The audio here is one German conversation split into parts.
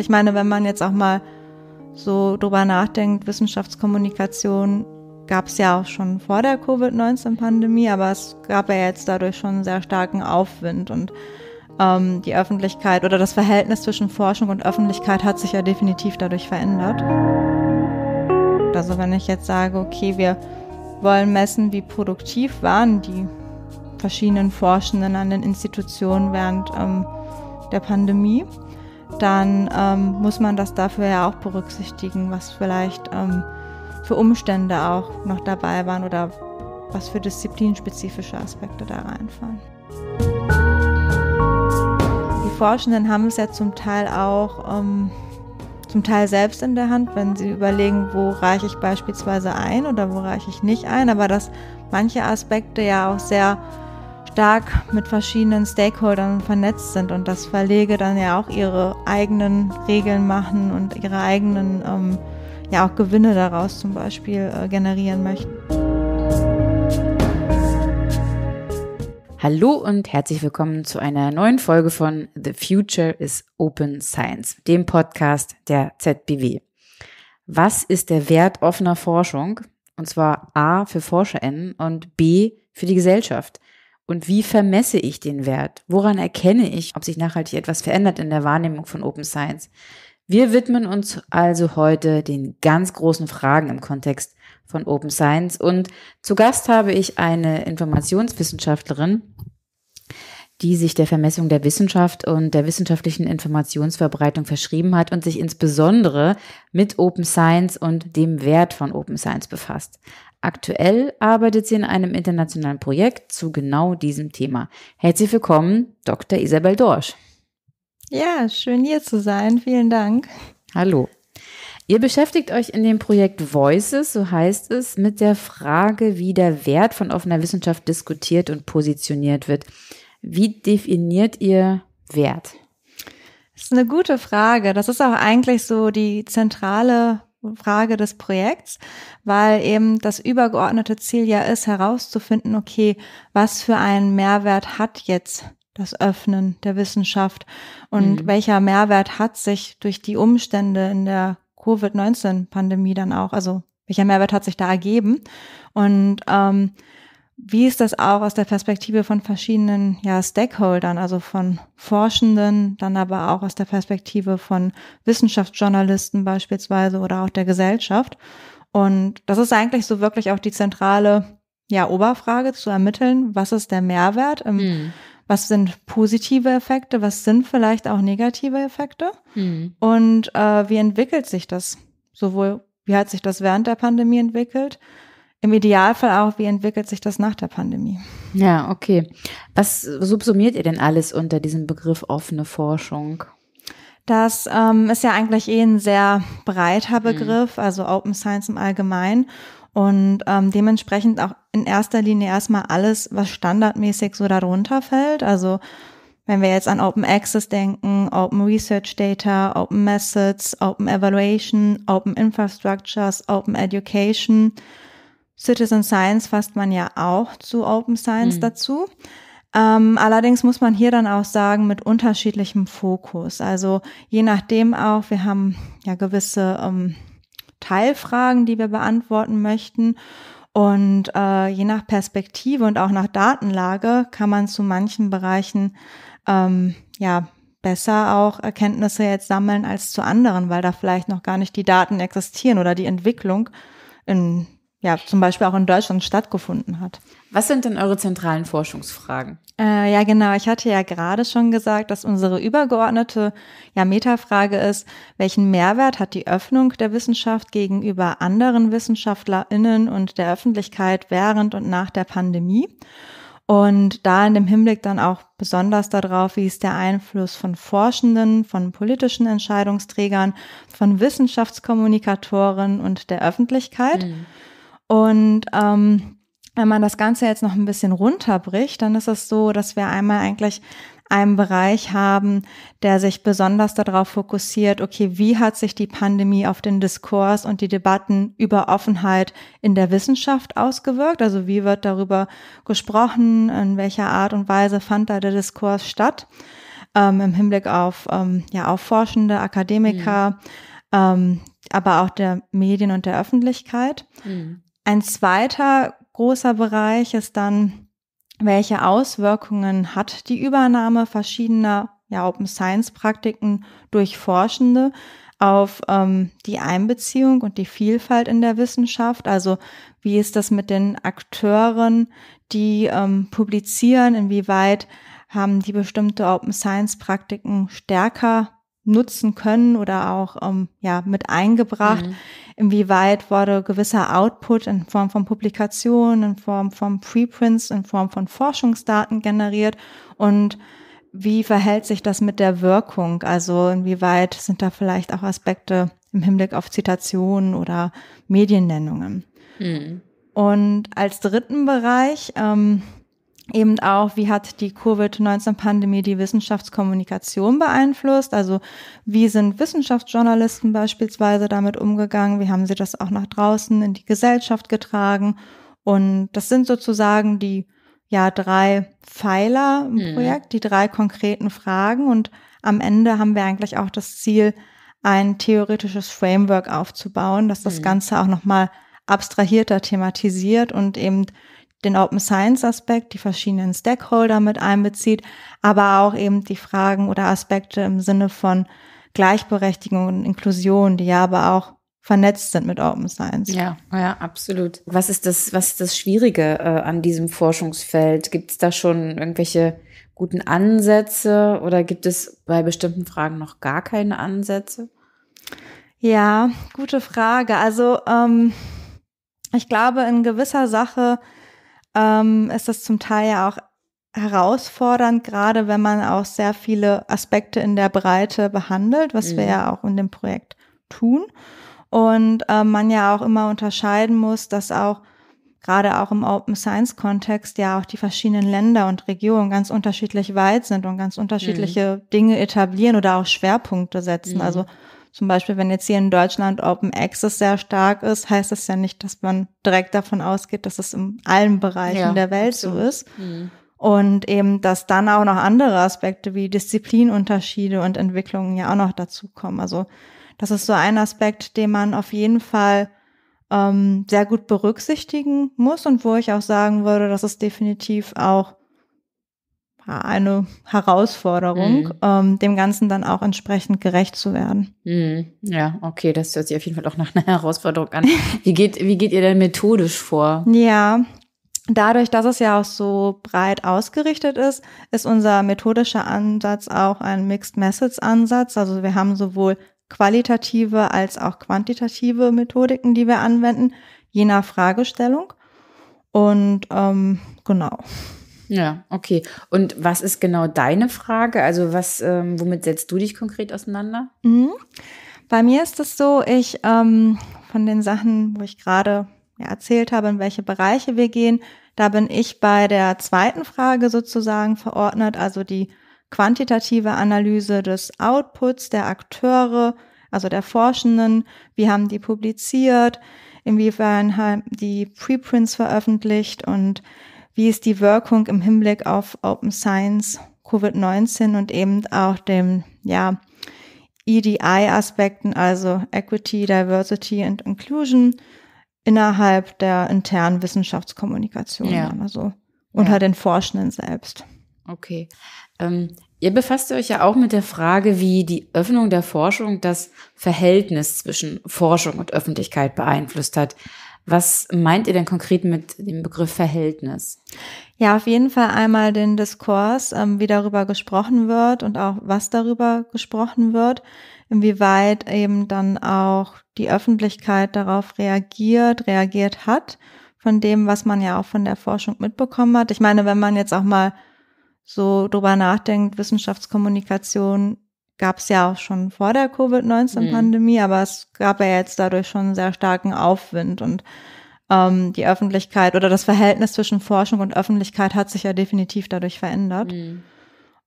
ich meine, wenn man jetzt auch mal so drüber nachdenkt, Wissenschaftskommunikation gab es ja auch schon vor der Covid-19-Pandemie, aber es gab ja jetzt dadurch schon einen sehr starken Aufwind und ähm, die Öffentlichkeit oder das Verhältnis zwischen Forschung und Öffentlichkeit hat sich ja definitiv dadurch verändert. Also wenn ich jetzt sage, okay, wir wollen messen, wie produktiv waren die verschiedenen Forschenden an den Institutionen während ähm, der Pandemie, dann ähm, muss man das dafür ja auch berücksichtigen, was vielleicht ähm, für Umstände auch noch dabei waren oder was für disziplinspezifische Aspekte da reinfallen. Die Forschenden haben es ja zum Teil auch ähm, zum Teil selbst in der Hand, wenn sie überlegen, wo reiche ich beispielsweise ein oder wo reiche ich nicht ein, aber dass manche Aspekte ja auch sehr stark mit verschiedenen Stakeholdern vernetzt sind und dass Verlege dann ja auch ihre eigenen Regeln machen und ihre eigenen ähm, ja auch Gewinne daraus zum Beispiel äh, generieren möchten. Hallo und herzlich willkommen zu einer neuen Folge von The Future is Open Science, dem Podcast der ZBW. Was ist der Wert offener Forschung? Und zwar A für ForscherInnen und B für die Gesellschaft. Und wie vermesse ich den Wert? Woran erkenne ich, ob sich nachhaltig etwas verändert in der Wahrnehmung von Open Science? Wir widmen uns also heute den ganz großen Fragen im Kontext von Open Science. Und zu Gast habe ich eine Informationswissenschaftlerin, die sich der Vermessung der Wissenschaft und der wissenschaftlichen Informationsverbreitung verschrieben hat und sich insbesondere mit Open Science und dem Wert von Open Science befasst. Aktuell arbeitet sie in einem internationalen Projekt zu genau diesem Thema. Herzlich willkommen, Dr. Isabel Dorsch. Ja, schön hier zu sein. Vielen Dank. Hallo. Ihr beschäftigt euch in dem Projekt Voices, so heißt es, mit der Frage, wie der Wert von offener Wissenschaft diskutiert und positioniert wird. Wie definiert ihr Wert? Das ist eine gute Frage. Das ist auch eigentlich so die zentrale Frage des Projekts, weil eben das übergeordnete Ziel ja ist, herauszufinden, okay, was für einen Mehrwert hat jetzt das Öffnen der Wissenschaft und mhm. welcher Mehrwert hat sich durch die Umstände in der Covid-19-Pandemie dann auch, also welcher Mehrwert hat sich da ergeben? Und ähm, wie ist das auch aus der Perspektive von verschiedenen ja, Stakeholdern, also von Forschenden, dann aber auch aus der Perspektive von Wissenschaftsjournalisten beispielsweise oder auch der Gesellschaft? Und das ist eigentlich so wirklich auch die zentrale ja, Oberfrage zu ermitteln, was ist der Mehrwert, im, mhm. Hm. was sind positive Effekte, was sind vielleicht auch negative Effekte mhm. und äh, wie entwickelt sich das? Sowohl, wie hat sich das während der Pandemie entwickelt, im Idealfall auch, wie entwickelt sich das nach der Pandemie. Ja, okay. Was subsumiert ihr denn alles unter diesem Begriff offene Forschung? Das ähm, ist ja eigentlich eh ein sehr breiter mhm. Begriff, also Open Science im Allgemeinen. Und ähm, dementsprechend auch in erster Linie erstmal alles, was standardmäßig so darunter fällt. Also wenn wir jetzt an Open Access denken, Open Research Data, Open Methods, Open Evaluation, Open Infrastructures, Open Education, Citizen Science fasst man ja auch zu Open Science mhm. dazu. Ähm, allerdings muss man hier dann auch sagen, mit unterschiedlichem Fokus. Also je nachdem auch, wir haben ja gewisse ähm, Teilfragen, die wir beantworten möchten. Und äh, je nach Perspektive und auch nach Datenlage kann man zu manchen Bereichen ähm, ja besser auch Erkenntnisse jetzt sammeln als zu anderen, weil da vielleicht noch gar nicht die Daten existieren oder die Entwicklung in ja, zum Beispiel auch in Deutschland stattgefunden hat. Was sind denn eure zentralen Forschungsfragen? Äh, ja, genau. Ich hatte ja gerade schon gesagt, dass unsere übergeordnete ja, Metafrage ist, welchen Mehrwert hat die Öffnung der Wissenschaft gegenüber anderen WissenschaftlerInnen und der Öffentlichkeit während und nach der Pandemie? Und da in dem Hinblick dann auch besonders darauf, wie ist der Einfluss von Forschenden, von politischen Entscheidungsträgern, von Wissenschaftskommunikatoren und der Öffentlichkeit. Mhm. Und ähm, wenn man das Ganze jetzt noch ein bisschen runterbricht, dann ist es so, dass wir einmal eigentlich einen Bereich haben, der sich besonders darauf fokussiert, okay, wie hat sich die Pandemie auf den Diskurs und die Debatten über Offenheit in der Wissenschaft ausgewirkt? Also wie wird darüber gesprochen? In welcher Art und Weise fand da der Diskurs statt? Ähm, Im Hinblick auf, ähm, ja, auf Forschende, Akademiker, mhm. ähm, aber auch der Medien und der Öffentlichkeit. Mhm. Ein zweiter großer Bereich ist dann, welche Auswirkungen hat die Übernahme verschiedener ja, Open Science Praktiken durch Forschende auf ähm, die Einbeziehung und die Vielfalt in der Wissenschaft? Also wie ist das mit den Akteuren, die ähm, publizieren? Inwieweit haben die bestimmte Open Science Praktiken stärker nutzen können oder auch ähm, ja mit eingebracht. Mhm. Inwieweit wurde gewisser Output in Form von Publikationen, in Form von Preprints, in Form von Forschungsdaten generiert und wie verhält sich das mit der Wirkung? Also inwieweit sind da vielleicht auch Aspekte im Hinblick auf Zitationen oder Mediennennungen? Mhm. Und als dritten Bereich ähm, eben auch, wie hat die Covid-19-Pandemie die Wissenschaftskommunikation beeinflusst? Also wie sind Wissenschaftsjournalisten beispielsweise damit umgegangen? Wie haben sie das auch nach draußen in die Gesellschaft getragen? Und das sind sozusagen die ja drei Pfeiler im mhm. Projekt, die drei konkreten Fragen. Und am Ende haben wir eigentlich auch das Ziel, ein theoretisches Framework aufzubauen, dass das mhm. Ganze auch nochmal abstrahierter thematisiert und eben den Open Science Aspekt, die verschiedenen Stakeholder mit einbezieht, aber auch eben die Fragen oder Aspekte im Sinne von Gleichberechtigung und Inklusion, die ja aber auch vernetzt sind mit Open Science. Ja, ja, absolut. Was ist das, was ist das Schwierige äh, an diesem Forschungsfeld? Gibt es da schon irgendwelche guten Ansätze oder gibt es bei bestimmten Fragen noch gar keine Ansätze? Ja, gute Frage. Also ähm, ich glaube, in gewisser Sache ähm, ist das zum Teil ja auch herausfordernd, gerade wenn man auch sehr viele Aspekte in der Breite behandelt, was mhm. wir ja auch in dem Projekt tun. Und äh, man ja auch immer unterscheiden muss, dass auch gerade auch im Open Science Kontext ja auch die verschiedenen Länder und Regionen ganz unterschiedlich weit sind und ganz mhm. unterschiedliche mhm. Dinge etablieren oder auch Schwerpunkte setzen. Also mhm. Also zum Beispiel, wenn jetzt hier in Deutschland Open Access sehr stark ist, heißt das ja nicht, dass man direkt davon ausgeht, dass es in allen Bereichen ja, der Welt absolut. so ist. Mhm. Und eben, dass dann auch noch andere Aspekte wie Disziplinunterschiede und Entwicklungen ja auch noch dazukommen. Also das ist so ein Aspekt, den man auf jeden Fall ähm, sehr gut berücksichtigen muss und wo ich auch sagen würde, dass es definitiv auch äh, eine Herausforderung, mhm. ähm, dem Ganzen dann auch entsprechend gerecht zu werden. Mhm. Ja, okay, das hört sich auf jeden Fall auch nach einer Herausforderung an. Wie geht, wie geht ihr denn methodisch vor? Ja, dadurch, dass es ja auch so breit ausgerichtet ist, ist unser methodischer Ansatz auch ein Mixed Methods Ansatz. Also wir haben sowohl qualitative als auch quantitative Methodiken, die wir anwenden, je nach Fragestellung. Und ähm, genau. Ja, okay. Und was ist genau deine Frage? Also was, ähm, womit setzt du dich konkret auseinander? Mhm. Bei mir ist es so, ich ähm, von den Sachen, wo ich gerade ja, erzählt habe, in welche Bereiche wir gehen, da bin ich bei der zweiten Frage sozusagen verordnet, also die quantitative Analyse des Outputs der Akteure, also der Forschenden, wie haben die publiziert, inwiefern haben die Preprints veröffentlicht und wie ist die Wirkung im Hinblick auf Open Science, Covid-19 und eben auch dem, ja, EDI-Aspekten, also Equity, Diversity and Inclusion innerhalb der internen Wissenschaftskommunikation, ja. also unter ja. den Forschenden selbst. Okay. Ähm, ihr befasst euch ja auch mit der Frage, wie die Öffnung der Forschung das Verhältnis zwischen Forschung und Öffentlichkeit beeinflusst hat. Was meint ihr denn konkret mit dem Begriff Verhältnis? Ja, auf jeden Fall einmal den Diskurs, ähm, wie darüber gesprochen wird und auch was darüber gesprochen wird, inwieweit eben dann auch die Öffentlichkeit darauf reagiert, reagiert hat, von dem, was man ja auch von der Forschung mitbekommen hat. Ich meine, wenn man jetzt auch mal so drüber nachdenkt, Wissenschaftskommunikation gab es ja auch schon vor der Covid-19-Pandemie, mhm. aber es gab ja jetzt dadurch schon einen sehr starken Aufwind und ähm, die Öffentlichkeit oder das Verhältnis zwischen Forschung und Öffentlichkeit hat sich ja definitiv dadurch verändert. Mhm.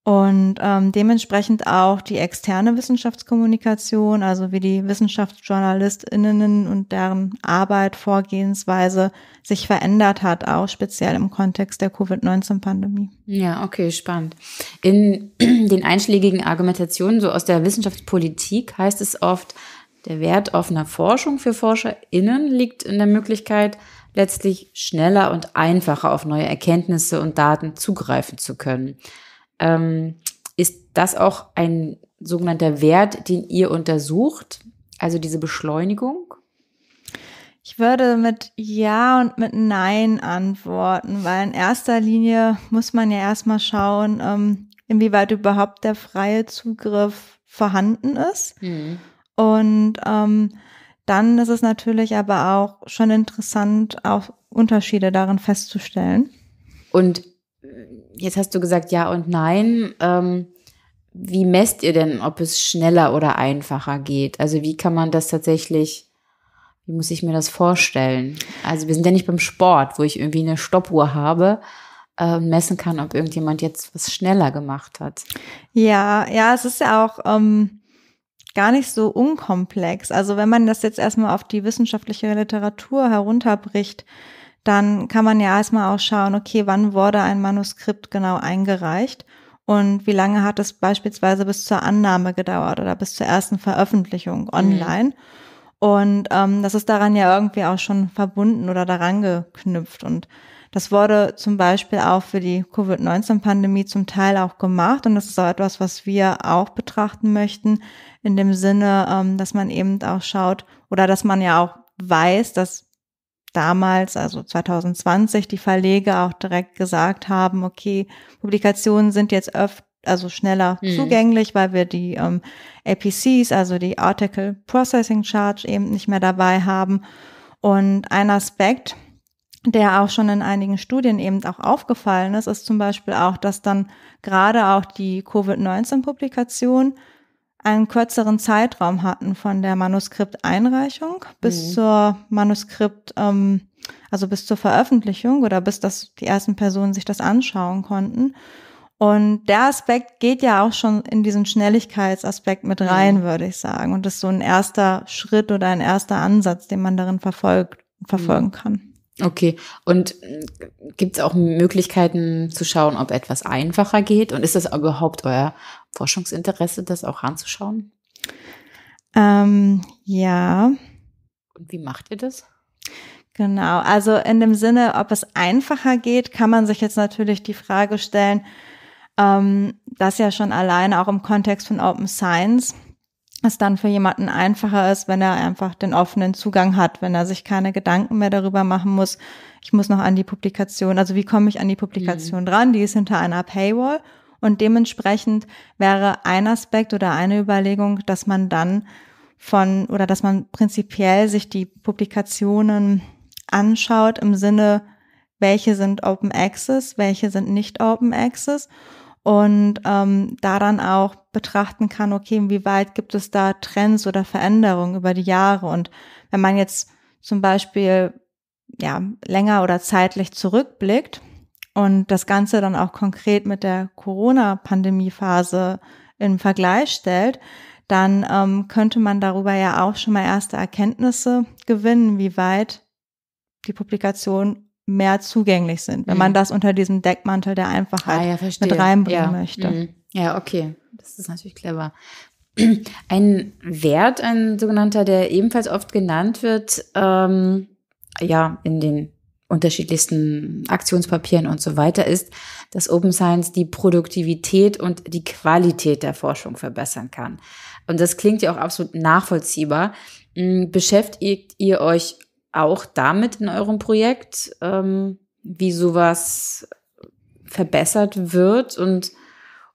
Und ähm, dementsprechend auch die externe Wissenschaftskommunikation, also wie die Wissenschaftsjournalistinnen und deren Arbeit, Vorgehensweise sich verändert hat, auch speziell im Kontext der Covid-19-Pandemie. Ja, okay, spannend. In den einschlägigen Argumentationen so aus der Wissenschaftspolitik heißt es oft, der Wert offener Forschung für ForscherInnen liegt in der Möglichkeit, letztlich schneller und einfacher auf neue Erkenntnisse und Daten zugreifen zu können ähm, ist das auch ein sogenannter Wert, den ihr untersucht, also diese Beschleunigung? Ich würde mit Ja und mit Nein antworten, weil in erster Linie muss man ja erstmal schauen, ähm, inwieweit überhaupt der freie Zugriff vorhanden ist. Mhm. Und ähm, dann ist es natürlich aber auch schon interessant, auch Unterschiede darin festzustellen. Und jetzt hast du gesagt ja und nein. Ähm, wie messt ihr denn, ob es schneller oder einfacher geht? Also wie kann man das tatsächlich, wie muss ich mir das vorstellen? Also wir sind ja nicht beim Sport, wo ich irgendwie eine Stoppuhr habe äh, messen kann, ob irgendjemand jetzt was schneller gemacht hat. Ja, ja, es ist ja auch ähm, gar nicht so unkomplex. Also wenn man das jetzt erstmal auf die wissenschaftliche Literatur herunterbricht, dann kann man ja erstmal auch schauen, okay, wann wurde ein Manuskript genau eingereicht und wie lange hat es beispielsweise bis zur Annahme gedauert oder bis zur ersten Veröffentlichung mhm. online. Mhm. Und ähm, das ist daran ja irgendwie auch schon verbunden oder daran geknüpft. Und das wurde zum Beispiel auch für die Covid-19-Pandemie zum Teil auch gemacht. Und das ist auch etwas, was wir auch betrachten möchten, in dem Sinne, ähm, dass man eben auch schaut oder dass man ja auch weiß, dass damals, also 2020, die Verleger auch direkt gesagt haben, okay, Publikationen sind jetzt öfter also schneller mhm. zugänglich, weil wir die ähm, APCs, also die Article Processing Charge eben nicht mehr dabei haben. Und ein Aspekt, der auch schon in einigen Studien eben auch aufgefallen ist, ist zum Beispiel auch, dass dann gerade auch die Covid-19-Publikation einen kürzeren Zeitraum hatten von der Manuskripteinreichung bis mhm. zur Manuskript, ähm, also bis zur Veröffentlichung oder bis das die ersten Personen sich das anschauen konnten. Und der Aspekt geht ja auch schon in diesen Schnelligkeitsaspekt mit mhm. rein, mhm. würde ich sagen. Und das ist so ein erster Schritt oder ein erster Ansatz, den man darin verfolgt, verfolgen mhm. kann. Okay, und äh, gibt es auch Möglichkeiten zu schauen, ob etwas einfacher geht? Und ist das überhaupt euer Forschungsinteresse, das auch anzuschauen? Ähm, ja. Und wie macht ihr das? Genau, also in dem Sinne, ob es einfacher geht, kann man sich jetzt natürlich die Frage stellen, ähm, das ja schon alleine auch im Kontext von Open Science es dann für jemanden einfacher ist, wenn er einfach den offenen Zugang hat, wenn er sich keine Gedanken mehr darüber machen muss, ich muss noch an die Publikation, also wie komme ich an die Publikation mhm. dran, die ist hinter einer Paywall und dementsprechend wäre ein Aspekt oder eine Überlegung, dass man dann von oder dass man prinzipiell sich die Publikationen anschaut im Sinne, welche sind Open Access, welche sind nicht Open Access und ähm, daran auch betrachten kann, okay, inwieweit gibt es da Trends oder Veränderungen über die Jahre. Und wenn man jetzt zum Beispiel ja, länger oder zeitlich zurückblickt und das Ganze dann auch konkret mit der Corona-Pandemie-Phase in Vergleich stellt, dann ähm, könnte man darüber ja auch schon mal erste Erkenntnisse gewinnen, wie weit die Publikation mehr zugänglich sind, wenn mhm. man das unter diesem Deckmantel der Einfachheit halt ah, ja, mit reinbringen ja. möchte. Mhm. Ja, okay. Das ist natürlich clever. Ein Wert, ein sogenannter, der ebenfalls oft genannt wird, ähm, ja, in den unterschiedlichsten Aktionspapieren und so weiter ist, dass Open Science die Produktivität und die Qualität der Forschung verbessern kann. Und das klingt ja auch absolut nachvollziehbar. Hm, beschäftigt ihr euch auch damit in eurem Projekt, ähm, wie sowas verbessert wird? Und,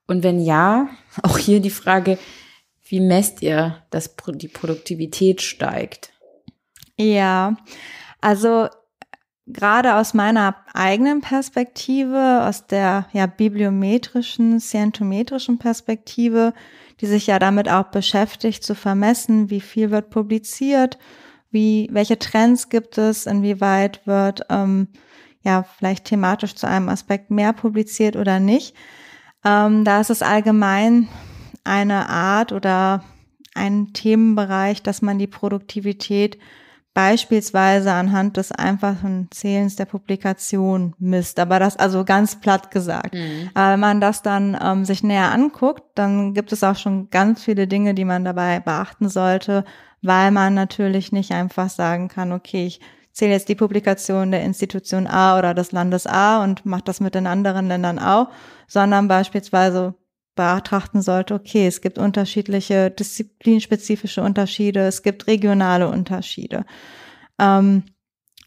und wenn ja, auch hier die Frage, wie messt ihr, dass die Produktivität steigt? Ja, also gerade aus meiner eigenen Perspektive, aus der ja bibliometrischen, scientometrischen Perspektive, die sich ja damit auch beschäftigt, zu vermessen, wie viel wird publiziert, wie, welche Trends gibt es? Inwieweit wird ähm, ja vielleicht thematisch zu einem Aspekt mehr publiziert oder nicht? Ähm, da ist es allgemein eine Art oder ein Themenbereich, dass man die Produktivität beispielsweise anhand des einfachen Zählens der Publikation misst. Aber das also ganz platt gesagt. Mhm. Aber wenn man das dann ähm, sich näher anguckt, dann gibt es auch schon ganz viele Dinge, die man dabei beachten sollte, weil man natürlich nicht einfach sagen kann, okay, ich zähle jetzt die Publikation der Institution A oder des Landes A und mache das mit den anderen Ländern auch, sondern beispielsweise betrachten sollte, okay, es gibt unterschiedliche disziplinspezifische Unterschiede, es gibt regionale Unterschiede. Ähm,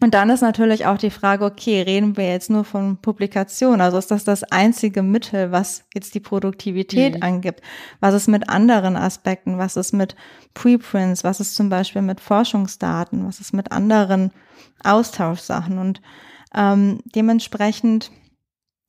und dann ist natürlich auch die Frage, okay, reden wir jetzt nur von Publikation? Also ist das das einzige Mittel, was jetzt die Produktivität mhm. angibt? Was ist mit anderen Aspekten? Was ist mit Preprints? Was ist zum Beispiel mit Forschungsdaten? Was ist mit anderen Austauschsachen? Und ähm, dementsprechend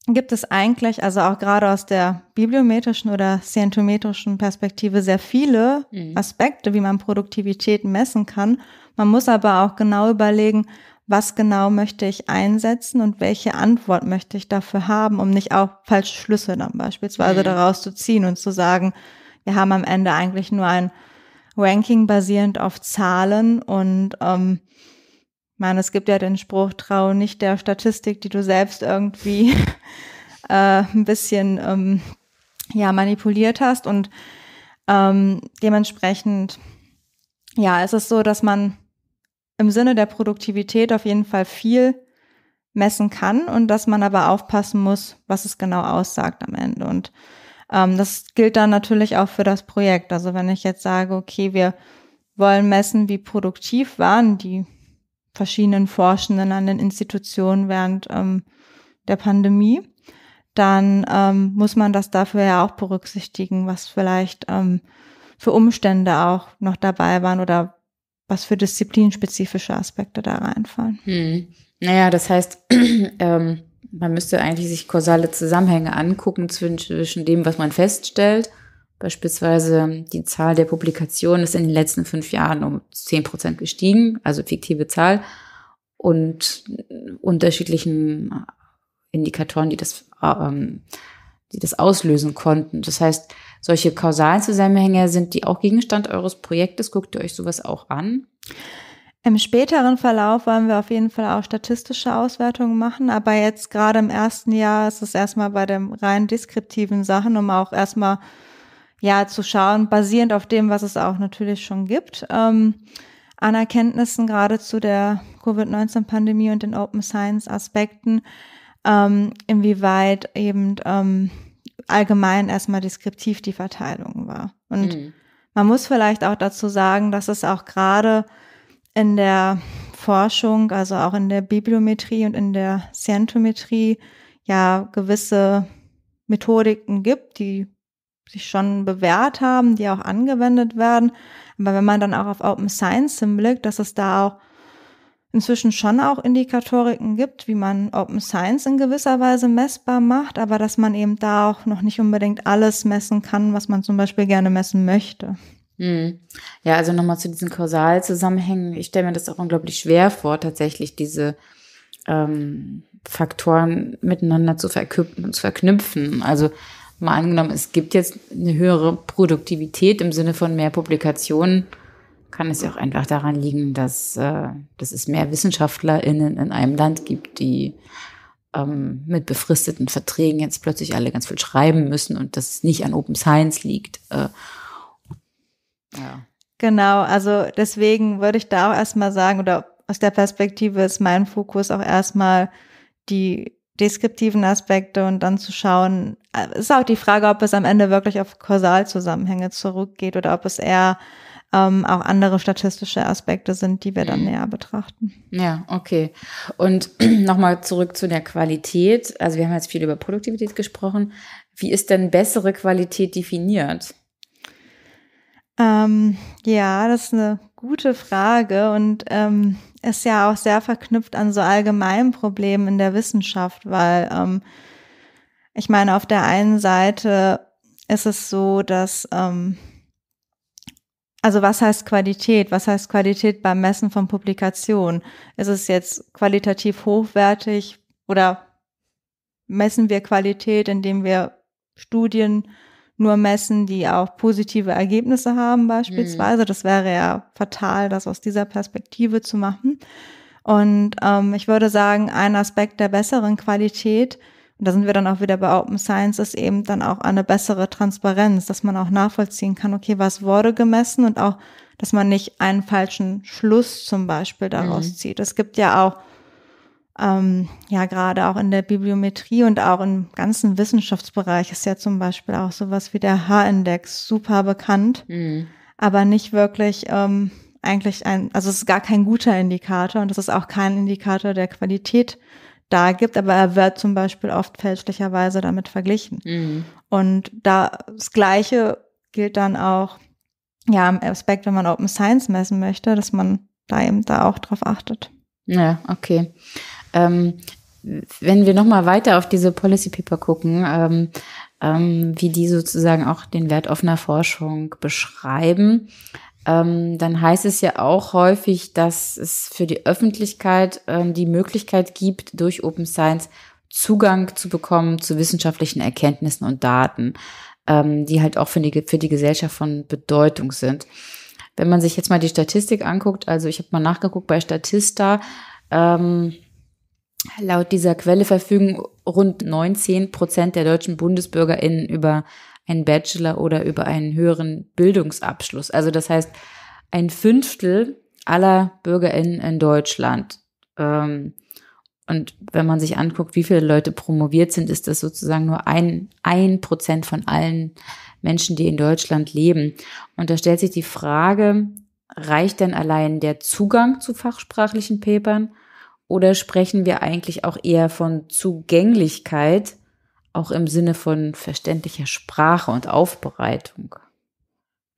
gibt es eigentlich, also auch gerade aus der bibliometrischen oder scientometrischen Perspektive, sehr viele mhm. Aspekte, wie man Produktivität messen kann. Man muss aber auch genau überlegen, was genau möchte ich einsetzen und welche Antwort möchte ich dafür haben, um nicht auch falsche Schlüsse dann beispielsweise mhm. daraus zu ziehen und zu sagen, wir haben am Ende eigentlich nur ein Ranking basierend auf Zahlen und ähm, man, es gibt ja den Spruch, trau nicht der Statistik, die du selbst irgendwie äh, ein bisschen ähm, ja, manipuliert hast. Und ähm, dementsprechend, ja, es ist so, dass man im Sinne der Produktivität auf jeden Fall viel messen kann und dass man aber aufpassen muss, was es genau aussagt am Ende. Und ähm, das gilt dann natürlich auch für das Projekt. Also wenn ich jetzt sage, okay, wir wollen messen, wie produktiv waren die verschiedenen Forschenden an den Institutionen während ähm, der Pandemie, dann ähm, muss man das dafür ja auch berücksichtigen, was vielleicht ähm, für Umstände auch noch dabei waren oder was für disziplinspezifische Aspekte da reinfallen. Hm. Naja, das heißt, ähm, man müsste eigentlich sich kausale Zusammenhänge angucken zwischen, zwischen dem, was man feststellt Beispielsweise die Zahl der Publikationen ist in den letzten fünf Jahren um zehn Prozent gestiegen, also fiktive Zahl, und unterschiedlichen Indikatoren, die das, ähm, die das auslösen konnten. Das heißt, solche kausalen Zusammenhänge sind die auch Gegenstand eures Projektes. Guckt ihr euch sowas auch an? Im späteren Verlauf wollen wir auf jeden Fall auch statistische Auswertungen machen, aber jetzt gerade im ersten Jahr ist es erstmal bei den rein deskriptiven Sachen, um auch erstmal ja, zu schauen, basierend auf dem, was es auch natürlich schon gibt, ähm, an Erkenntnissen gerade zu der Covid-19-Pandemie und den Open Science-Aspekten, ähm, inwieweit eben ähm, allgemein erstmal deskriptiv die Verteilung war. Und mhm. man muss vielleicht auch dazu sagen, dass es auch gerade in der Forschung, also auch in der Bibliometrie und in der Scientometrie ja gewisse Methodiken gibt, die sich schon bewährt haben, die auch angewendet werden. Aber wenn man dann auch auf Open Science hinblickt, dass es da auch inzwischen schon auch Indikatoriken gibt, wie man Open Science in gewisser Weise messbar macht, aber dass man eben da auch noch nicht unbedingt alles messen kann, was man zum Beispiel gerne messen möchte. Hm. Ja, also nochmal zu diesen Kausalzusammenhängen. Ich stelle mir das auch unglaublich schwer vor, tatsächlich diese ähm, Faktoren miteinander zu, verknüpfen. Also mal angenommen, es gibt jetzt eine höhere Produktivität im Sinne von mehr Publikationen, kann es ja auch einfach daran liegen, dass, äh, dass es mehr WissenschaftlerInnen in einem Land gibt, die ähm, mit befristeten Verträgen jetzt plötzlich alle ganz viel schreiben müssen und das nicht an Open Science liegt. Äh, ja. Genau, also deswegen würde ich da auch erstmal sagen, oder aus der Perspektive ist mein Fokus auch erstmal die deskriptiven Aspekte und dann zu schauen, äh, ist auch die Frage, ob es am Ende wirklich auf Kausalzusammenhänge zurückgeht oder ob es eher ähm, auch andere statistische Aspekte sind, die wir dann mhm. näher betrachten. Ja, okay. Und nochmal zurück zu der Qualität. Also wir haben jetzt viel über Produktivität gesprochen. Wie ist denn bessere Qualität definiert? Ähm, ja, das ist eine gute Frage und ähm, ist ja auch sehr verknüpft an so allgemeinen Problemen in der Wissenschaft, weil ähm, ich meine, auf der einen Seite ist es so, dass ähm, also was heißt Qualität? Was heißt Qualität beim Messen von Publikationen? Ist es jetzt qualitativ hochwertig oder messen wir Qualität, indem wir Studien nur messen, die auch positive Ergebnisse haben mhm. beispielsweise. Mhm. Das wäre ja fatal, das aus dieser Perspektive zu machen. Und ähm, ich würde sagen, ein Aspekt der besseren Qualität, und da sind wir dann auch wieder bei Open Science, ist eben dann auch eine bessere Transparenz, dass man auch nachvollziehen kann, okay, was wurde gemessen und auch, dass man nicht einen falschen Schluss zum Beispiel daraus mhm. zieht. Es gibt ja auch ähm, ja gerade auch in der Bibliometrie und auch im ganzen Wissenschaftsbereich ist ja zum Beispiel auch sowas wie der H-Index super bekannt, mhm. aber nicht wirklich ähm, eigentlich ein, also es ist gar kein guter Indikator und es ist auch kein Indikator der Qualität da gibt, aber er wird zum Beispiel oft fälschlicherweise damit verglichen. Mhm. Und da das Gleiche gilt dann auch ja im Aspekt, wenn man Open Science messen möchte, dass man da eben da auch drauf achtet. Ja, okay. Ähm, wenn wir nochmal weiter auf diese Policy Paper gucken, ähm, ähm, wie die sozusagen auch den Wert offener Forschung beschreiben, ähm, dann heißt es ja auch häufig, dass es für die Öffentlichkeit ähm, die Möglichkeit gibt, durch Open Science Zugang zu bekommen zu wissenschaftlichen Erkenntnissen und Daten, ähm, die halt auch für die, für die Gesellschaft von Bedeutung sind. Wenn man sich jetzt mal die Statistik anguckt, also ich habe mal nachgeguckt bei Statista, ähm, Laut dieser Quelle verfügen rund 19 Prozent der deutschen BundesbürgerInnen über einen Bachelor oder über einen höheren Bildungsabschluss. Also das heißt, ein Fünftel aller BürgerInnen in Deutschland. Ähm, und wenn man sich anguckt, wie viele Leute promoviert sind, ist das sozusagen nur ein, ein Prozent von allen Menschen, die in Deutschland leben. Und da stellt sich die Frage, reicht denn allein der Zugang zu fachsprachlichen Papern? Oder sprechen wir eigentlich auch eher von Zugänglichkeit, auch im Sinne von verständlicher Sprache und Aufbereitung?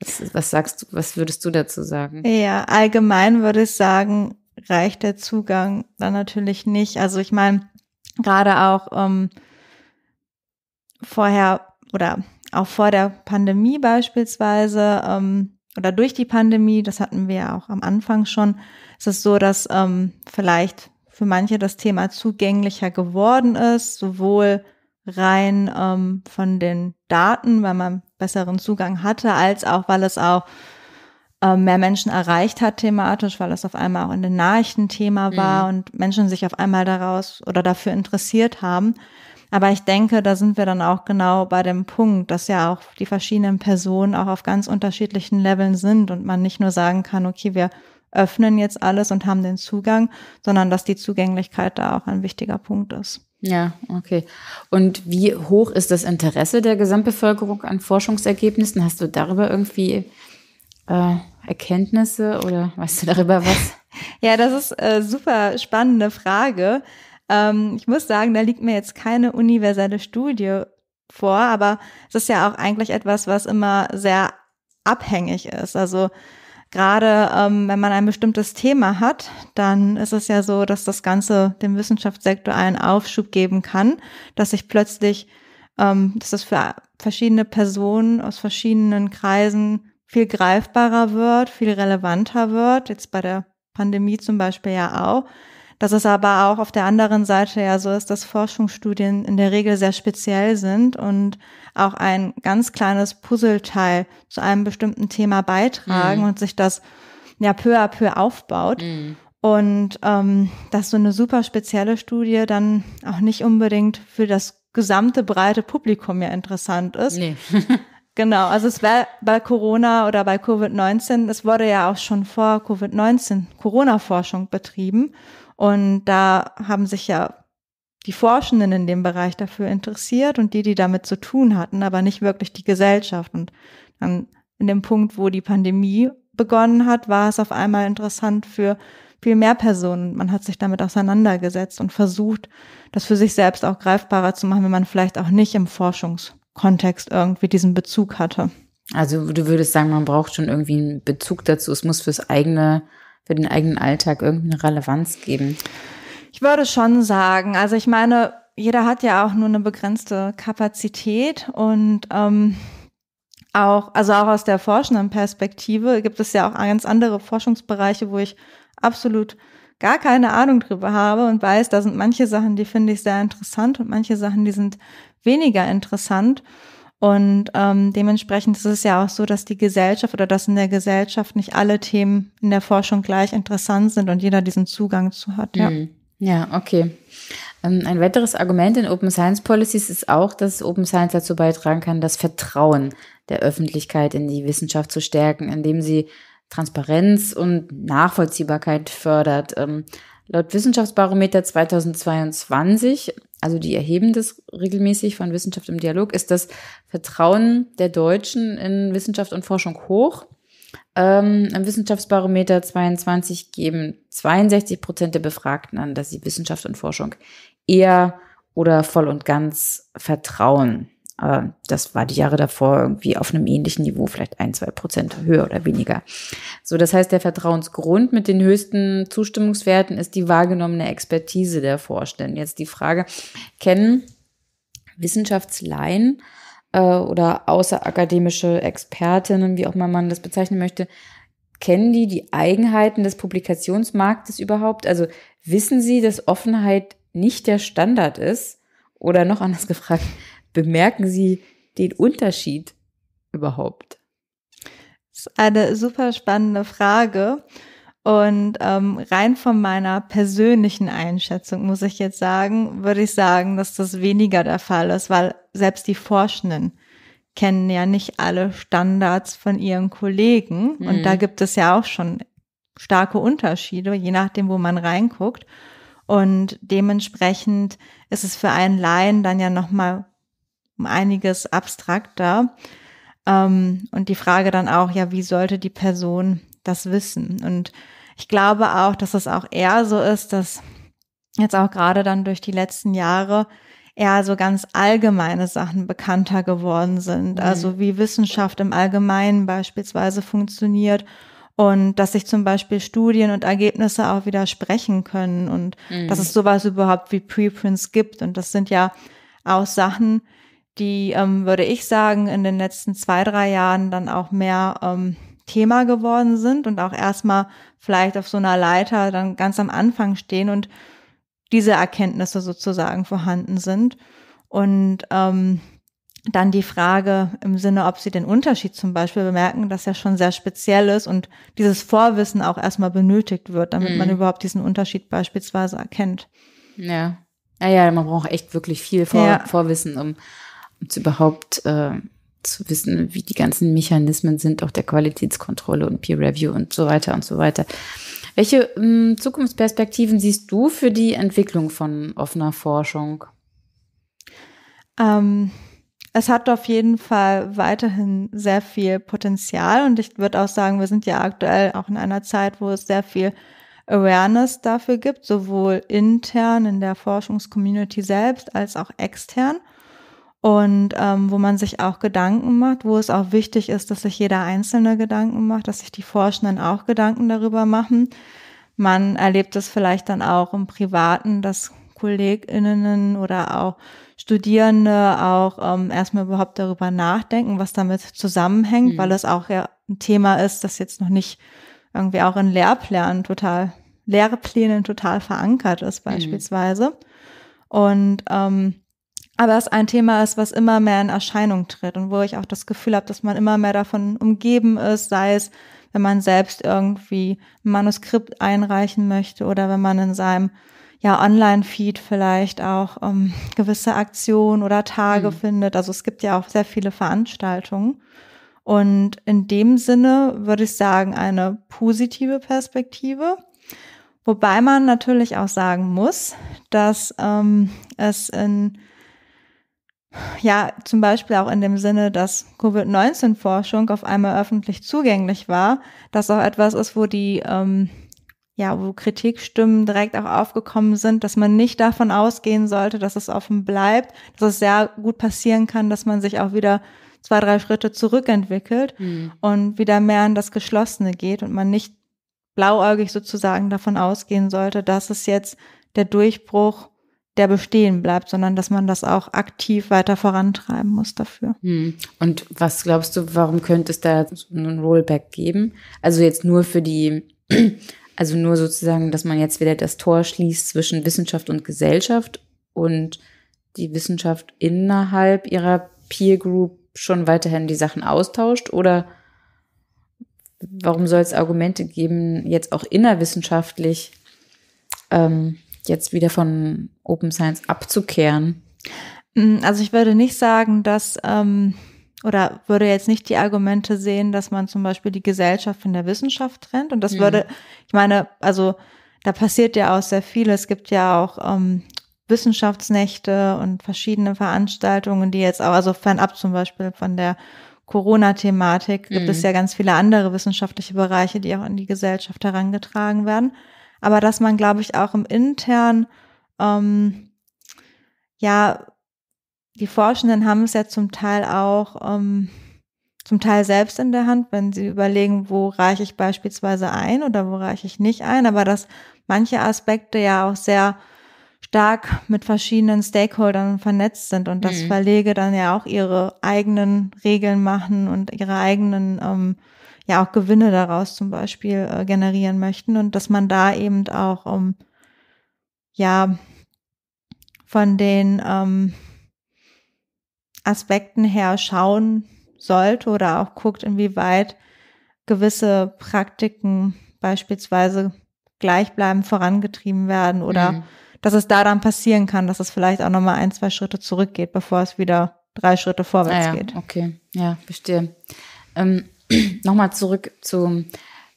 Was, was sagst du, was würdest du dazu sagen? Ja, allgemein würde ich sagen, reicht der Zugang dann natürlich nicht. Also ich meine, gerade auch ähm, vorher oder auch vor der Pandemie beispielsweise ähm, oder durch die Pandemie, das hatten wir ja auch am Anfang schon, ist es so, dass ähm, vielleicht für manche das Thema zugänglicher geworden ist, sowohl rein ähm, von den Daten, weil man besseren Zugang hatte, als auch, weil es auch äh, mehr Menschen erreicht hat thematisch, weil es auf einmal auch in den Nachrichten Thema mhm. war mhm. und Menschen sich auf einmal daraus oder dafür interessiert haben. Aber ich denke, da sind wir dann auch genau bei dem Punkt, dass ja auch die verschiedenen Personen auch auf ganz unterschiedlichen Leveln sind und man nicht nur sagen kann, okay, wir öffnen jetzt alles und haben den Zugang, sondern dass die Zugänglichkeit da auch ein wichtiger Punkt ist. Ja, okay. Und wie hoch ist das Interesse der Gesamtbevölkerung an Forschungsergebnissen? Hast du darüber irgendwie äh, Erkenntnisse oder weißt du darüber was? ja, das ist äh, super spannende Frage. Ähm, ich muss sagen, da liegt mir jetzt keine universelle Studie vor, aber es ist ja auch eigentlich etwas, was immer sehr abhängig ist. Also gerade ähm, wenn man ein bestimmtes Thema hat, dann ist es ja so, dass das Ganze dem Wissenschaftssektor einen Aufschub geben kann, dass sich plötzlich, ähm, dass das für verschiedene Personen aus verschiedenen Kreisen viel greifbarer wird, viel relevanter wird, jetzt bei der Pandemie zum Beispiel ja auch, dass es aber auch auf der anderen Seite ja so ist, dass Forschungsstudien in der Regel sehr speziell sind und auch ein ganz kleines Puzzleteil zu einem bestimmten Thema beitragen mhm. und sich das ja peu à peu aufbaut. Mhm. Und ähm, dass so eine super spezielle Studie dann auch nicht unbedingt für das gesamte breite Publikum ja interessant ist. Nee. Genau, also es wäre bei Corona oder bei Covid-19, es wurde ja auch schon vor Covid-19 Corona-Forschung betrieben. Und da haben sich ja die Forschenden in dem Bereich dafür interessiert und die, die damit zu tun hatten, aber nicht wirklich die Gesellschaft. Und dann in dem Punkt, wo die Pandemie begonnen hat, war es auf einmal interessant für viel mehr Personen. Man hat sich damit auseinandergesetzt und versucht, das für sich selbst auch greifbarer zu machen, wenn man vielleicht auch nicht im Forschungskontext irgendwie diesen Bezug hatte. Also du würdest sagen, man braucht schon irgendwie einen Bezug dazu. Es muss fürs eigene für den eigenen Alltag irgendeine Relevanz geben? Ich würde schon sagen, also ich meine, jeder hat ja auch nur eine begrenzte Kapazität und ähm, auch, also auch aus der forschenden Perspektive gibt es ja auch ganz andere Forschungsbereiche, wo ich absolut gar keine Ahnung drüber habe und weiß, da sind manche Sachen, die finde ich sehr interessant und manche Sachen, die sind weniger interessant. Und ähm, dementsprechend ist es ja auch so, dass die Gesellschaft oder dass in der Gesellschaft nicht alle Themen in der Forschung gleich interessant sind und jeder diesen Zugang zu hat. Ja, mhm. ja okay. Ähm, ein weiteres Argument in Open Science Policies ist auch, dass Open Science dazu beitragen kann, das Vertrauen der Öffentlichkeit in die Wissenschaft zu stärken, indem sie Transparenz und Nachvollziehbarkeit fördert. Ähm, Laut Wissenschaftsbarometer 2022, also die erheben das regelmäßig von Wissenschaft im Dialog, ist das Vertrauen der Deutschen in Wissenschaft und Forschung hoch. Ähm, Im Wissenschaftsbarometer 22 geben 62 Prozent der Befragten an, dass sie Wissenschaft und Forschung eher oder voll und ganz vertrauen. Aber äh, das war die Jahre davor irgendwie auf einem ähnlichen Niveau, vielleicht ein, zwei Prozent höher oder weniger. So, das heißt, der Vertrauensgrund mit den höchsten Zustimmungswerten ist die wahrgenommene Expertise der Vorstände. Jetzt die Frage, kennen Wissenschaftsleien äh, oder außerakademische Expertinnen, wie auch immer man das bezeichnen möchte, kennen die die Eigenheiten des Publikationsmarktes überhaupt? Also wissen sie, dass Offenheit nicht der Standard ist? Oder noch anders gefragt, Bemerken Sie den Unterschied überhaupt? Das ist eine super spannende Frage. Und ähm, rein von meiner persönlichen Einschätzung muss ich jetzt sagen, würde ich sagen, dass das weniger der Fall ist, weil selbst die Forschenden kennen ja nicht alle Standards von ihren Kollegen. Mhm. Und da mhm. gibt es ja auch schon starke Unterschiede, je nachdem, wo man reinguckt. Und dementsprechend ist es für einen Laien dann ja nochmal um einiges abstrakter. Ähm, und die Frage dann auch, ja, wie sollte die Person das wissen? Und ich glaube auch, dass es auch eher so ist, dass jetzt auch gerade dann durch die letzten Jahre eher so ganz allgemeine Sachen bekannter geworden sind. Mhm. Also wie Wissenschaft im Allgemeinen beispielsweise funktioniert und dass sich zum Beispiel Studien und Ergebnisse auch widersprechen können und mhm. dass es sowas überhaupt wie Preprints gibt. Und das sind ja auch Sachen, die, ähm, würde ich sagen, in den letzten zwei, drei Jahren dann auch mehr ähm, Thema geworden sind und auch erstmal vielleicht auf so einer Leiter dann ganz am Anfang stehen und diese Erkenntnisse sozusagen vorhanden sind. Und ähm, dann die Frage im Sinne, ob sie den Unterschied zum Beispiel bemerken, dass ja schon sehr speziell ist und dieses Vorwissen auch erstmal benötigt wird, damit mhm. man überhaupt diesen Unterschied beispielsweise erkennt. Ja. Naja, man braucht echt wirklich viel Vor ja. Vorwissen, um und überhaupt äh, zu wissen, wie die ganzen Mechanismen sind, auch der Qualitätskontrolle und Peer Review und so weiter und so weiter. Welche ähm, Zukunftsperspektiven siehst du für die Entwicklung von offener Forschung? Ähm, es hat auf jeden Fall weiterhin sehr viel Potenzial und ich würde auch sagen, wir sind ja aktuell auch in einer Zeit, wo es sehr viel Awareness dafür gibt, sowohl intern in der Forschungscommunity selbst als auch extern und ähm, wo man sich auch Gedanken macht, wo es auch wichtig ist, dass sich jeder Einzelne Gedanken macht, dass sich die Forschenden auch Gedanken darüber machen. Man erlebt es vielleicht dann auch im Privaten, dass KollegInnen oder auch Studierende auch ähm, erstmal überhaupt darüber nachdenken, was damit zusammenhängt, mhm. weil es auch ja ein Thema ist, das jetzt noch nicht irgendwie auch in Lehrplänen total, Lehrplänen total verankert ist mhm. beispielsweise. Mhm. Und ähm, aber es ein Thema ist, was immer mehr in Erscheinung tritt und wo ich auch das Gefühl habe, dass man immer mehr davon umgeben ist, sei es, wenn man selbst irgendwie ein Manuskript einreichen möchte oder wenn man in seinem ja, Online-Feed vielleicht auch ähm, gewisse Aktionen oder Tage mhm. findet. Also es gibt ja auch sehr viele Veranstaltungen. Und in dem Sinne würde ich sagen, eine positive Perspektive. Wobei man natürlich auch sagen muss, dass ähm, es in ja, zum Beispiel auch in dem Sinne, dass Covid-19-Forschung auf einmal öffentlich zugänglich war, dass auch etwas ist, wo die, ähm, ja, wo Kritikstimmen direkt auch aufgekommen sind, dass man nicht davon ausgehen sollte, dass es offen bleibt, dass es sehr gut passieren kann, dass man sich auch wieder zwei, drei Schritte zurückentwickelt mhm. und wieder mehr in das Geschlossene geht und man nicht blauäugig sozusagen davon ausgehen sollte, dass es jetzt der Durchbruch der bestehen bleibt, sondern dass man das auch aktiv weiter vorantreiben muss dafür. Hm. Und was glaubst du, warum könnte es da einen Rollback geben? Also jetzt nur für die, also nur sozusagen, dass man jetzt wieder das Tor schließt zwischen Wissenschaft und Gesellschaft und die Wissenschaft innerhalb ihrer Peer Group schon weiterhin die Sachen austauscht oder warum soll es Argumente geben, jetzt auch innerwissenschaftlich ähm, jetzt wieder von Open Science abzukehren? Mm, also ich würde nicht sagen, dass ähm, oder würde jetzt nicht die Argumente sehen, dass man zum Beispiel die Gesellschaft von der Wissenschaft trennt. Und das mhm. würde, ich meine, also da passiert ja auch sehr viel. Es gibt ja auch ähm, Wissenschaftsnächte und verschiedene Veranstaltungen, die jetzt auch, also fernab zum Beispiel von der Corona-Thematik, gibt mhm. es ja ganz viele andere wissenschaftliche Bereiche, die auch in die Gesellschaft herangetragen werden aber dass man, glaube ich, auch im intern, ähm, ja, die Forschenden haben es ja zum Teil auch, ähm, zum Teil selbst in der Hand, wenn sie überlegen, wo reiche ich beispielsweise ein oder wo reiche ich nicht ein, aber dass manche Aspekte ja auch sehr stark mit verschiedenen Stakeholdern vernetzt sind und dass mhm. Verlege dann ja auch ihre eigenen Regeln machen und ihre eigenen ähm, ja auch Gewinne daraus zum Beispiel äh, generieren möchten und dass man da eben auch um ähm, ja von den ähm, Aspekten her schauen sollte oder auch guckt, inwieweit gewisse Praktiken beispielsweise gleichbleibend vorangetrieben werden oder mhm. dass es da dann passieren kann, dass es vielleicht auch nochmal ein, zwei Schritte zurückgeht, bevor es wieder drei Schritte vorwärts ah ja, geht. Okay, ja, verstehe. Ähm, nochmal zurück zu,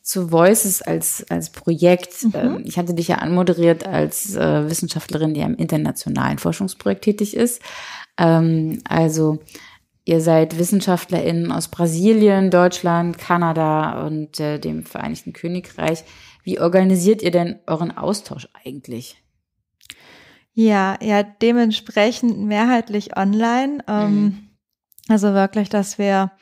zu Voices als, als Projekt. Mhm. Ähm, ich hatte dich ja anmoderiert als äh, Wissenschaftlerin, die am internationalen Forschungsprojekt tätig ist. Ähm, also ihr seid WissenschaftlerInnen aus Brasilien, Deutschland, Kanada und äh, dem Vereinigten Königreich. Wie organisiert ihr denn euren Austausch eigentlich? Ja, ja, dementsprechend mehrheitlich online. Ähm, mhm. Also wirklich, dass wir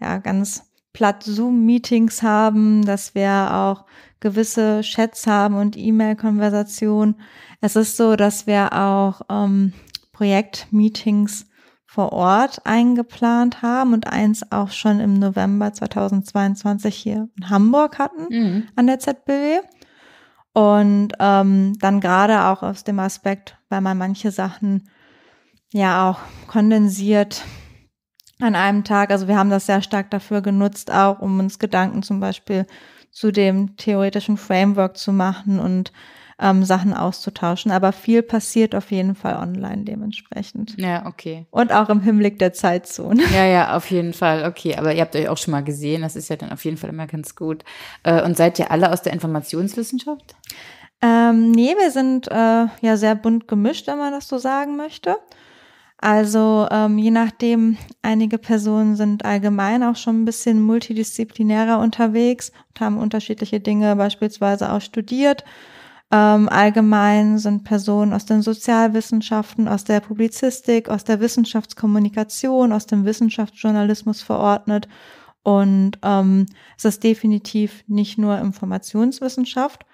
ja ganz platt Zoom-Meetings haben, dass wir auch gewisse Chats haben und E-Mail-Konversationen. Es ist so, dass wir auch ähm, Projekt-Meetings vor Ort eingeplant haben und eins auch schon im November 2022 hier in Hamburg hatten mhm. an der ZBW. Und ähm, dann gerade auch aus dem Aspekt, weil man manche Sachen ja auch kondensiert an einem Tag. Also wir haben das sehr stark dafür genutzt, auch um uns Gedanken zum Beispiel zu dem theoretischen Framework zu machen und ähm, Sachen auszutauschen. Aber viel passiert auf jeden Fall online dementsprechend. Ja, okay. Und auch im Hinblick der Zeitzone. Ja, ja, auf jeden Fall. Okay, aber ihr habt euch auch schon mal gesehen. Das ist ja dann auf jeden Fall immer ganz gut. Äh, und seid ihr alle aus der Informationswissenschaft? Ähm, nee, wir sind äh, ja sehr bunt gemischt, wenn man das so sagen möchte. Also ähm, je nachdem, einige Personen sind allgemein auch schon ein bisschen multidisziplinärer unterwegs und haben unterschiedliche Dinge beispielsweise auch studiert. Ähm, allgemein sind Personen aus den Sozialwissenschaften, aus der Publizistik, aus der Wissenschaftskommunikation, aus dem Wissenschaftsjournalismus verordnet. Und ähm, es ist definitiv nicht nur Informationswissenschaft,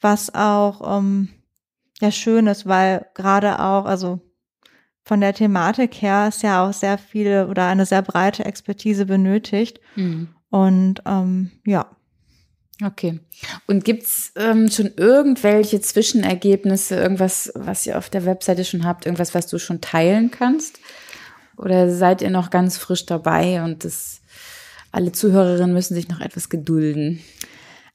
was auch ähm, ja schön ist, weil gerade auch, also von der Thematik her ist ja auch sehr viele oder eine sehr breite Expertise benötigt. Mhm. Und ähm, ja. Okay. Und gibt es ähm, schon irgendwelche Zwischenergebnisse, irgendwas, was ihr auf der Webseite schon habt, irgendwas, was du schon teilen kannst? Oder seid ihr noch ganz frisch dabei und das, alle Zuhörerinnen müssen sich noch etwas gedulden?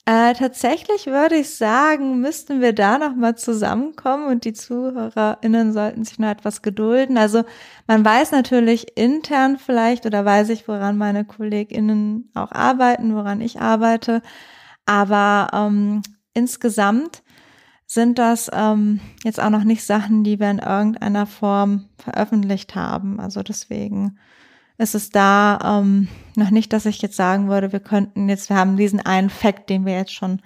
Äh, tatsächlich würde ich sagen, müssten wir da nochmal zusammenkommen und die ZuhörerInnen sollten sich noch etwas gedulden. Also man weiß natürlich intern vielleicht oder weiß ich, woran meine KollegInnen auch arbeiten, woran ich arbeite. Aber ähm, insgesamt sind das ähm, jetzt auch noch nicht Sachen, die wir in irgendeiner Form veröffentlicht haben. Also deswegen ist es da ähm, noch nicht, dass ich jetzt sagen würde, wir könnten jetzt, wir haben diesen einen Fakt, den wir jetzt schon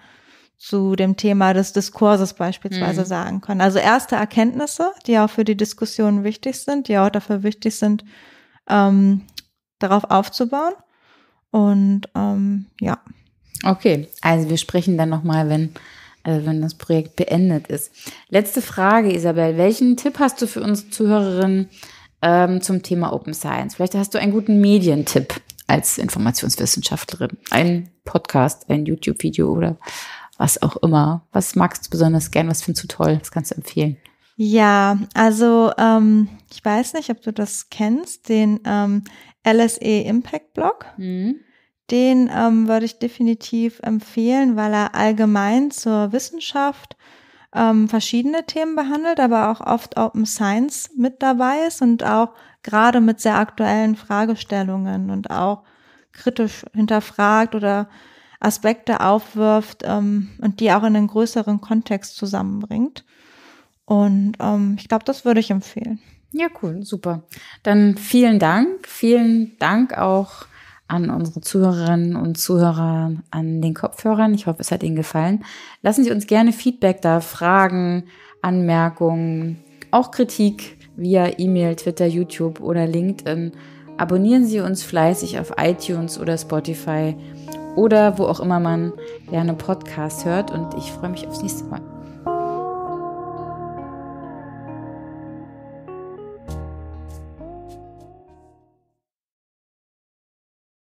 zu dem Thema des Diskurses beispielsweise mhm. sagen können. Also erste Erkenntnisse, die auch für die Diskussion wichtig sind, die auch dafür wichtig sind, ähm, darauf aufzubauen. Und ähm, ja. Okay, also wir sprechen dann nochmal, wenn, äh, wenn das Projekt beendet ist. Letzte Frage, Isabel. Welchen Tipp hast du für unsere Zuhörerinnen? ähm, zum Thema Open Science. Vielleicht hast du einen guten Medientipp als Informationswissenschaftlerin. Ein Podcast, ein YouTube-Video oder was auch immer. Was magst du besonders gern? Was findest du toll? Was kannst du empfehlen? Ja, also ähm, ich weiß nicht, ob du das kennst, den ähm, LSE Impact Blog. Mhm. Den ähm, würde ich definitiv empfehlen, weil er allgemein zur Wissenschaft, ähm, verschiedene Themen behandelt, aber auch oft Open Science mit dabei ist und auch gerade mit sehr aktuellen Fragestellungen und auch kritisch hinterfragt oder Aspekte aufwirft ähm, und die auch in einen größeren Kontext zusammenbringt. Und ähm, ich glaube, das würde ich empfehlen. Ja, cool, super. Dann vielen Dank. Vielen Dank auch an unsere Zuhörerinnen und Zuhörer an den Kopfhörern. Ich hoffe, es hat Ihnen gefallen. Lassen Sie uns gerne Feedback da, Fragen, Anmerkungen, auch Kritik via E-Mail, Twitter, YouTube oder LinkedIn. Abonnieren Sie uns fleißig auf iTunes oder Spotify oder wo auch immer man gerne Podcasts hört und ich freue mich aufs nächste Mal.